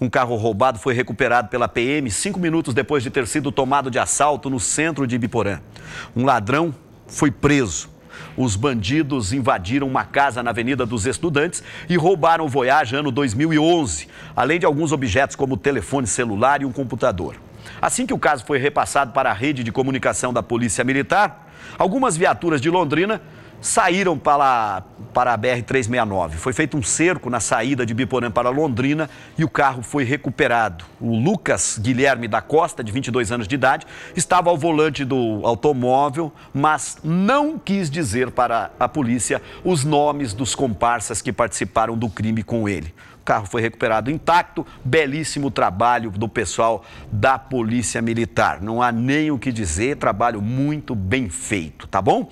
Um carro roubado foi recuperado pela PM cinco minutos depois de ter sido tomado de assalto no centro de Ibiporã. Um ladrão foi preso. Os bandidos invadiram uma casa na Avenida dos Estudantes e roubaram o Voyage ano 2011, além de alguns objetos como telefone celular e um computador. Assim que o caso foi repassado para a rede de comunicação da Polícia Militar, algumas viaturas de Londrina saíram para, para a BR-369. Foi feito um cerco na saída de Biporã para Londrina e o carro foi recuperado. O Lucas Guilherme da Costa, de 22 anos de idade, estava ao volante do automóvel, mas não quis dizer para a polícia os nomes dos comparsas que participaram do crime com ele. O carro foi recuperado intacto. Belíssimo trabalho do pessoal da Polícia Militar. Não há nem o que dizer, trabalho muito bem feito, tá bom?